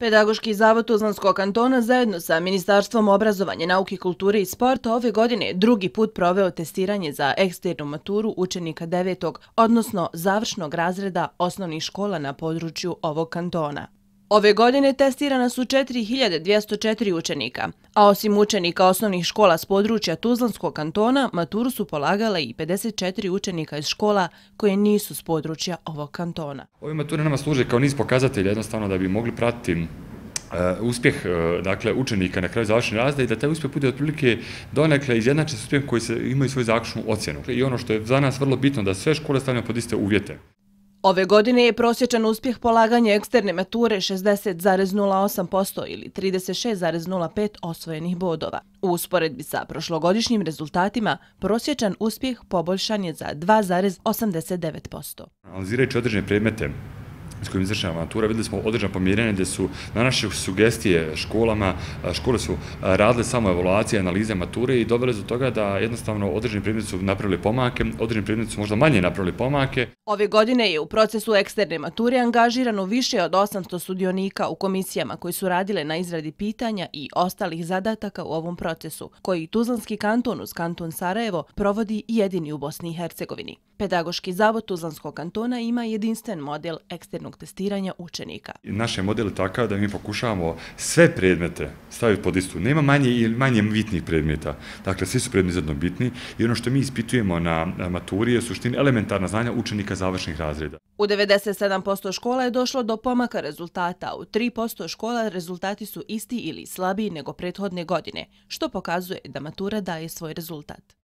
Pedagoški zavod Tuzlanskog kantona zajedno sa Ministarstvom obrazovanja, nauke, kulture i sporta ove godine drugi put proveo testiranje za eksternu maturu učenika devetog, odnosno završnog razreda osnovnih škola na području ovog kantona. Ove godine testirana su 4204 učenika, a osim učenika osnovnih škola s područja Tuzlanskog kantona, maturu su polagala i 54 učenika iz škola koje nisu s područja ovog kantona. Ove mature nama služe kao niz pokazatelja jednostavno da bi mogli pratiti e, uspjeh e, dakle, učenika na kraju završenja razda i da taj uspjeh bude otprilike donekle izjednačen s uspjehom koji imaju svoju zakušnu ocjenu. I ono što je za nas vrlo bitno da sve škole stavljamo pod iste uvjete. Ove godine je prosječan uspjeh polaganja eksterne mature 60,08% ili 36,05 osvojenih bodova. U usporedbi sa prošlogodišnjim rezultatima, prosječan uspjeh poboljšan je za 2,89%. Analizirajući određene predmete s kojim izvršena avantura. Videli smo određena pomirjanja gde su na naše sugestije školama, škole su radile samo evaluacije, analize mature i dobili su toga da jednostavno određeni predmet su napravili pomake, određeni predmet su možda manje napravili pomake. Ove godine je u procesu eksterne mature angažirano više od 800 sudionika u komisijama koji su radile na izradi pitanja i ostalih zadataka u ovom procesu, koji Tuzlanski kanton uz kanton Sarajevo provodi jedini u Bosni i Hercegovini. Pedagoški zavod Tuzlanskog kantona ima jedinstven model eksternog kvalitetnog testiranja učenika. Naš je model takav da mi pokušavamo sve predmete staviti pod istu. Nema manje ili manje bitnih predmeta. Dakle, svi su predmeti zadno bitni i ono što mi ispitujemo na maturi je suštini elementarna znanja učenika završnih razreda. U 97% škola je došlo do pomaka rezultata, u 3% škola rezultati su isti ili slabiji nego prethodne godine, što pokazuje da matura daje svoj rezultat.